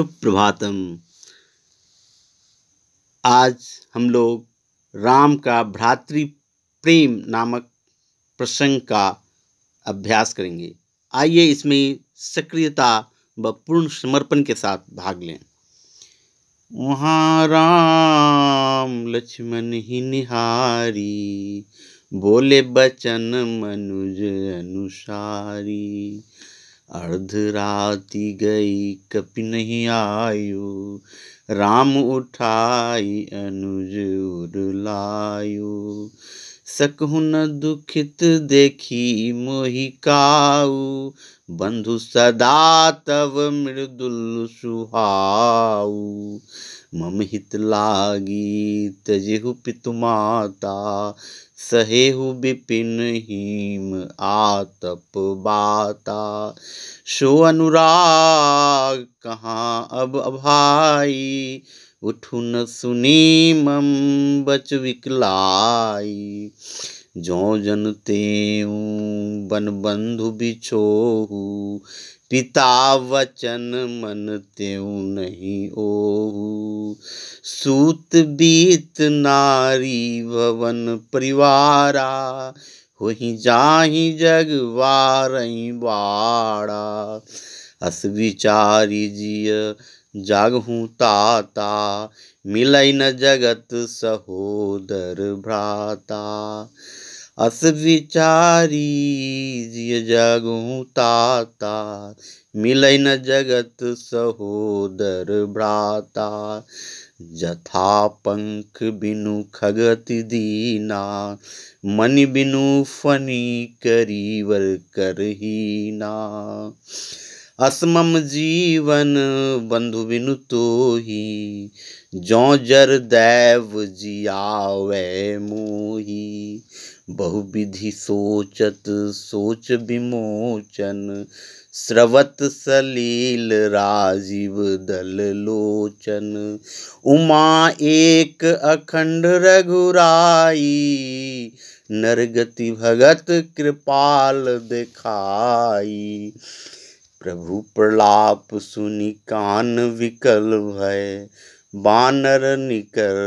प्रभातम आज हम लोग राम का भ्रातृ प्रेम नामक प्रसंग का अभ्यास करेंगे आइए इसमें सक्रियता व पूर्ण समर्पण के साथ भाग लें वहाँ राम लक्ष्मण ही निहारी बोले बचन मनुज अनुसारी अर्ध राति गई कपि नहीं आयो राम उठाई अनुज उड़ लायो सकुन दुखित देखी मोहिकाऊ बंधु सदा तव मृदुल सुहाऊ मम हित लागी तजेहु पितु माता सहेहु विपिन हीम आतप बाता सो अनुराग कहाँ अब अभाई उठुन सुनी मम बच विकलाई जो जन तेऊ बन बंधु बिछोहू पिता वचन मन त्यों नहीं ओहू सूत बीत नारी भवन परिवारा हो जाही जग वारही बाड़ा अस विचारी जिया जागहूँ ताता मिलई न जगत सहोदर भ्राता अस विचारी जिय ताता मिलई न जगत सहोदर भ्राता जथा पंख बिनु खगति दीना मन बिनु फनी करीवर करहीना असमम जीवन बंधु बिनु तो ही जौ जर दैव जियावे मोही बहुविधि सोचत सोच विमोचन स्रवत सलील राजीव दल लोचन उमा एक अखंड रघुराई नरगति भगत कृपाल दिखाई प्रभु प्रलाप सुनि कान विकल भय बानर निकर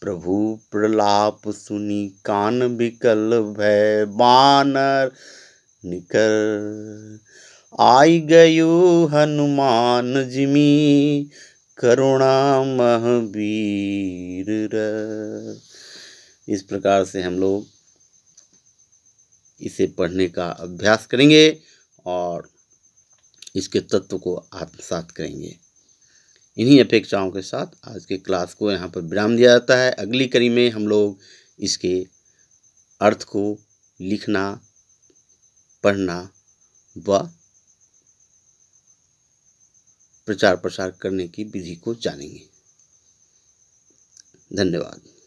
प्रभु प्रलाप सुनि कान विकल भय बानर निकर आई गयो हनुमान जिमी करुणा महबीर इस प्रकार से हम लोग इसे पढ़ने का अभ्यास करेंगे और इसके तत्व को आत्मसात करेंगे इन्हीं अपेक्षाओं के साथ आज के क्लास को यहाँ पर विराम दिया जाता है अगली कड़ी में हम लोग इसके अर्थ को लिखना पढ़ना व प्रचार प्रसार करने की विधि को जानेंगे धन्यवाद